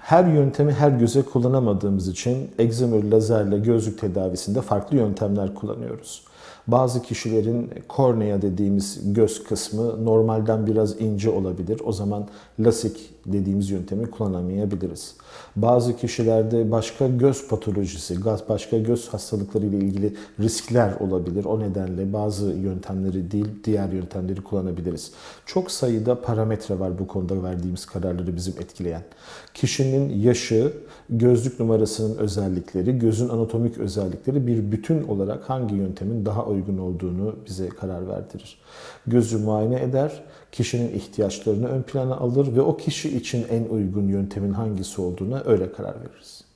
her yöntemi her göze kullanamadığımız için egzamür lazerle gözlük tedavisinde farklı yöntemler kullanıyoruz. Bazı kişilerin kornea dediğimiz göz kısmı normalden biraz ince olabilir. O zaman lasik dediğimiz yöntemi kullanamayabiliriz. Bazı kişilerde başka göz patolojisi, başka göz hastalıkları ile ilgili riskler olabilir. O nedenle bazı yöntemleri değil, diğer yöntemleri kullanabiliriz. Çok sayıda parametre var bu konuda verdiğimiz kararları bizim etkileyen. Kişinin yaşı, gözlük numarasının özellikleri, gözün anatomik özellikleri bir bütün olarak hangi yöntemin daha uygun olduğunu bize karar verdirir. Gözü muayene eder, kişinin ihtiyaçlarını ön plana alır ve o kişi için en uygun yöntemin hangisi olduğuna öyle karar veririz.